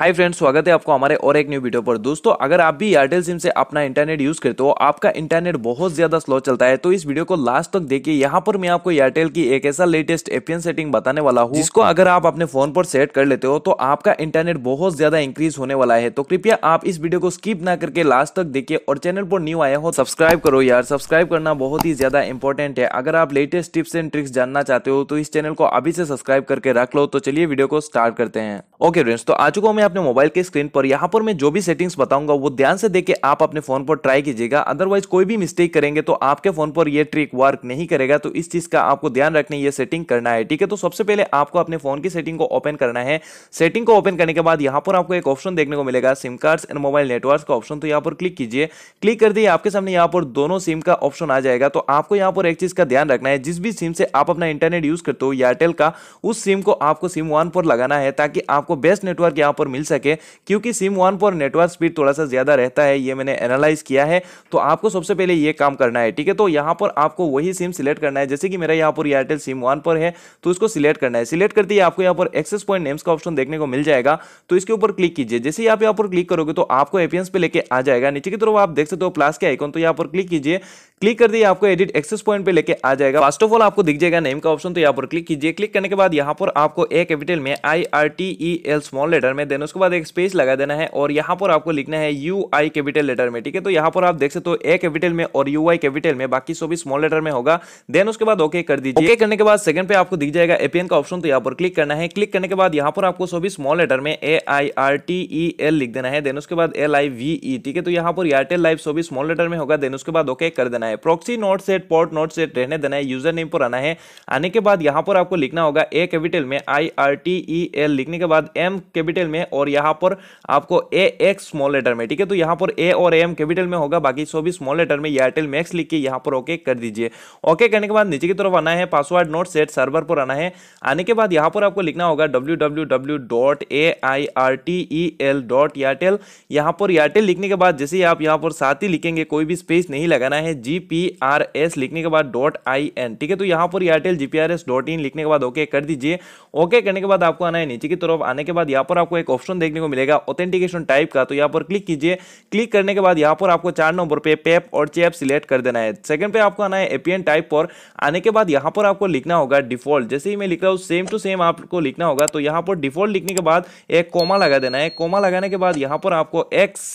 hi friends स्वागत है आपको हमारे और एक न्यू वीडियो पर दोस्तों अगर आप भी एयरटेल सिम से अपना इंटरनेट यूज करते हो आपका इंटरनेट बहुत ज्यादा स्लो चलता है तो इस वीडियो को लास्ट तक देखिए यहाँ पर मैं आपको एयरटेल की एक ऐसा लेटेस्ट एपियन सेटिंग बताने वाला हूँ जिसको अगर आप अपने फोन पर सेट कर लेते हो तो आपका इंटरनेट बहुत ज्यादा इंक्रीज होने वाला है तो कृपया आप इस वीडियो को स्किप ना करके लास्ट तक देखिए और चैनल पर न्यू आया हो सब्सक्राइब करो यार सब्सक्राइब करना बहुत ही ज्यादा इंपॉर्टेंट है अगर आप लेटेस्ट टिप्स एंड ट्रिक्स जानना चाहते हो तो इस चैनल को अभी से सब्सक्राइब करके रख लो तो चलिए वीडियो को स्टार्ट करते हैं ओके फ्रेंड्स तो आज को मैं अपने मोबाइल के स्क्रीन पर यहाँ पर मैं जो भी सेटिंग्स बताऊंगा वो ध्यान से देख आप अपने फोन पर ट्राई कीजिएगा अदरवाइज कोई भी मिस्टेक करेंगे तो आपके फोन पर यह ट्रिक वर्क नहीं करेगा तो इस चीज का आपको ध्यान रखने ये सेटिंग करना है ठीक है तो सबसे पहले आपको अपने फोन की सेटिंग को ओपन करना है सेटिंग को ओपन करने के बाद यहाँ पर आपको एक ऑप्शन देखने को मिलेगा SIM card and mobile network का ऑप्शन तो यहाँ पर क्लिक कीजिए क्लिक कर दिए आपके सामने यहाँ पर दोनों सिम का ऑप्शन आ जाएगा तो आपको यहाँ पर एक चीज का ध्यान रखना है जिस भी सिम से आप अपना इंटरनेट यूज करते हो एयरटेल का उस सिम को आपको सिम वन पर लगाना है ताकि आपको बेस्ट नेटवर्क यहाँ पर मिल सके क्योंकि सिम वन पर नेटवर्क स्पीड थोड़ा सा ज़्यादा रहता है ये मैंने एनालाइज किया है तो आपको सबसे पहले ये काम करना है ठीक है तो यहाँ पर आपको वही सिम सिलेक्ट करना है जैसे कि मेरा यहाँ पर एयरटेल सिम वन पर है तो इसको सिलेक्ट करना है सिलेक्ट करते ही आपको यहाँ पर एक्सेस पॉइंट नेम्स का ऑप्शन देखने को मिल जाएगा तो इसके ऊपर क्लिक कीजिए जैसे ही आप यहाँ पर क्लिक करोगे तो आपको एपियंस पे लेके आ जाएगा नीचे की तरफ आप देख सकते हो प्लास के आइकॉन तो यहाँ पर क्लिक कीजिए क्लिक कर दिए आपको एडिट एक्सेस पॉइंट पे लेके आ जाएगा फर्स्ट ऑफ ऑल आपको दिख जाएगा नेम का ऑप्शन तो यहाँ पर क्लिक कीजिए क्लिक करने के बाद यहाँ पर आपको ए कैपिटल में I R T E L small letter में देनो देना उसके बाद एक स्पेस लगा देना है और यहाँ पर आपको लिखना है यू आई कैपिटल लेटर में ठीक है तो यहाँ पर आप देख सकते हो ए कैपिटल में और यू आई कैपिटल में बाकी सभी स्मॉल लेटर में होगा देन उसके बाद ओके कर दीजिए ओके करने के बाद सेकंड पे आपको दिख जाएगा एपीएन का ऑप्शन तो यहाँ पर क्लिक करना है क्लिक करने के बाद यहाँ पर आपको सभी स्मॉल लेटर में A I R T E L लिख देना है देन उसके बाद एल आई वी ई ठीक है तो यहाँ पर एयरटेल लाइव सभी स्मॉल लेटर में होगा देन उसके बाद ओके कर देना है proxy not set port not set रहने देना है यूजर नेम पर आना है आने के बाद यहाँ पर आपको लिखना होगा ए कैपिटल में I R T E L लिखने के बाद एम कैपिटल में और यहाँ पर आपको ए एक्स स्मॉल लेटर में ठीक है तो यहाँ पर ए और एम कैपिटल में होगा बाकी सो भी स्मॉल लेटर में एयरटेल मैक्स लिख के यहाँ पर ओके कर दीजिए ओके करने के बाद नीचे की तरफ आना है पासवर्ड नोट सेट सर्वर पर आना है आने के बाद यहाँ पर आपको लिखना होगा W W W dot A I R T E L dot Airtel यहाँ पर एयरटेल लिखने के बाद जैसे आप यहाँ पर साथ ही लिखेंगे कोई भी स्पेस नहीं लगाना है जी पी आर एस लिखने के बाद डॉट आई एन ठीक है तो यहाँ पर Airtel G P R S dot in लिखने के बाद ओके कर दीजिए ओके करने के बाद आपको आना है नीचे की तरफ आने के बाद यहाँ पर आपको एक ऑप्शन ऑप्शन देखने को मिलेगा ऑथेंटिकेशन टाइप का तो यहाँ पर क्लिक कीजिए क्लिक करने के बाद यहाँ पर आपको चार नंबर पे पेप और चेप सिलेक्ट कर देना है सेकंड पे आपको आना है एपीएन टाइप पर आने के बाद यहाँ पर आपको लिखना होगा डिफॉल्ट जैसे ही मैं लिख रहा हूँ सेम टू सेम आपको लिखना होगा तो यहाँ पर डिफॉल्ट लिखने के बाद एक कोमा लगा देना है कोमा लगाने के बाद यहाँ पर आपको एक्स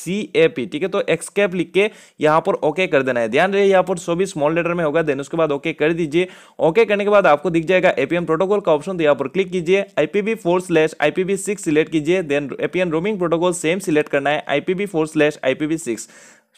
ठीक है तो एक्स कैप लिख के यहाँ पर ओके कर देना है ध्यान रहे यहाँ पर सभी स्मॉल लेटर में होगा देन उसके बाद ओके कर दीजिए ओके करने के बाद आपको दिख जाएगा एपीएम प्रोटोकॉल का ऑप्शन तो यहाँ पर क्लिक कीजिए IPv four slash IPv six select कीजिए then APN roaming protocol same select करना है IPv four slash IPv six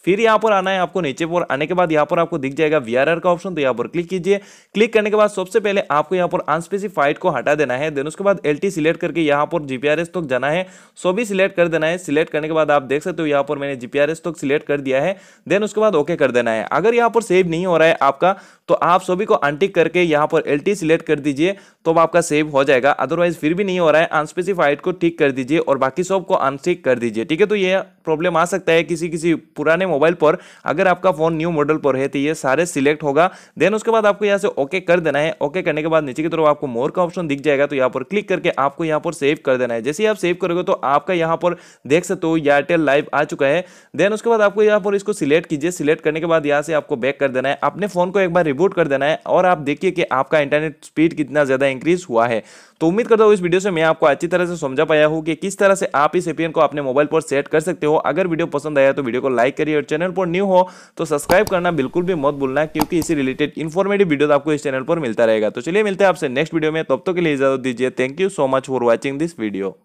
फिर यहाँ पर आना है आपको नीचे पर आने के बाद यहाँ पर आपको दिख जाएगा वी का ऑप्शन तो यहाँ पर क्लिक कीजिए क्लिक करने के बाद सबसे पहले आपको यहाँ पर अनस्पेसिफाइड को हटा देना है देन उसके बाद एल सिलेक्ट करके यहाँ पर जीपीआरएस तक जाना है सो भी सिलेक्ट कर देना है सिलेक्ट करने के बाद आप देख सकते हो यहाँ पर मैंने जीपीआरएस तक सिलेक्ट कर दिया है देन उसके बाद ओके कर देना है अगर यहाँ पर सेव नहीं हो रहा है आपका तो आप सभी को अनटिक करके यहाँ पर एल सिलेक्ट कर दीजिए तो आपका सेव हो जाएगा अदरवाइज फिर भी नहीं हो रहा है अनस्पेसिफाइड को ठीक कर दीजिए और बाकी सब को अनटिक कर दीजिए ठीक है तो ये प्रॉब्लम आ सकता है किसी किसी पुराने मोबाइल पर अगर आपका फोन न्यू मॉडल पर है तो ये सारे सिलेक्ट होगा देन उसके बाद आपको यहाँ से ओके कर देना है ओके करने के बाद नीचे की तरफ आपको मोर का ऑप्शन दिख जाएगा तो यहाँ पर क्लिक करके आपको यहाँ पर सेव कर देना है जैसे ही आप सेव करोगे तो आपका यहाँ पर देख सकते हो एयरटेल लाइव आ चुका है देन उसके बाद आपको यहाँ पर इसको सिलेक्ट कीजिए सिलेक्ट करने के बाद यहाँ से आपको बैक कर देना है अपने फोन को एक बार रिबूट कर देना है और आप देखिए कि आपका इंटरनेट स्पीड कितना ज़्यादा इंक्रीज हुआ है तो उम्मीद करता हूँ इस वीडियो से मैं आपको अच्छी तरह से समझा पाया हूँ कि किस तरह से आप इस एपीएन को अपने मोबाइल पर सेट कर सकते हो अगर वीडियो पसंद आया तो वीडियो को लाइक करिए अगर चैनल पर न्यू हो तो सब्सक्राइब करना बिल्कुल भी मत भूलना क्योंकि इसी रिलेटेड इन्फॉर्मेटिव वीडियो आपको इस चैनल पर मिलता रहेगा तो चलिए मिलते हैं आपसे नेक्स्ट वीडियो में तब तक के लिए इजाजत दीजिए thank you so much for watching this video